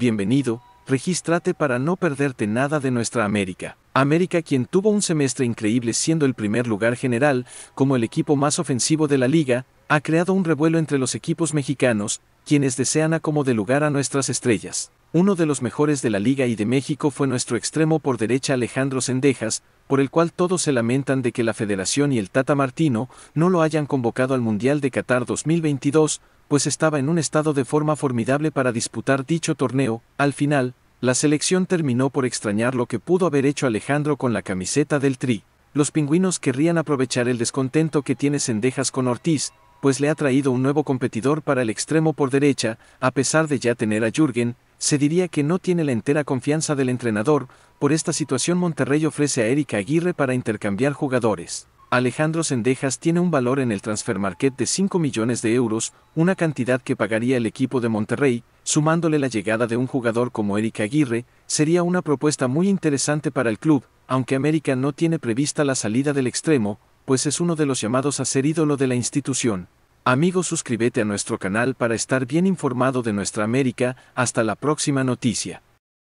bienvenido, regístrate para no perderte nada de nuestra América. América quien tuvo un semestre increíble siendo el primer lugar general, como el equipo más ofensivo de la liga, ha creado un revuelo entre los equipos mexicanos, quienes desean de lugar a nuestras estrellas. Uno de los mejores de la liga y de México fue nuestro extremo por derecha Alejandro Sendejas, por el cual todos se lamentan de que la Federación y el Tata Martino no lo hayan convocado al Mundial de Qatar 2022, pues estaba en un estado de forma formidable para disputar dicho torneo, al final, la selección terminó por extrañar lo que pudo haber hecho Alejandro con la camiseta del Tri. Los pingüinos querrían aprovechar el descontento que tiene Sendejas con Ortiz, pues le ha traído un nuevo competidor para el extremo por derecha, a pesar de ya tener a Jürgen, se diría que no tiene la entera confianza del entrenador, por esta situación Monterrey ofrece a Erika Aguirre para intercambiar jugadores. Alejandro Sendejas tiene un valor en el transfer market de 5 millones de euros, una cantidad que pagaría el equipo de Monterrey, sumándole la llegada de un jugador como Erika Aguirre, sería una propuesta muy interesante para el club, aunque América no tiene prevista la salida del extremo, pues es uno de los llamados a ser ídolo de la institución. Amigos suscríbete a nuestro canal para estar bien informado de nuestra América, hasta la próxima noticia.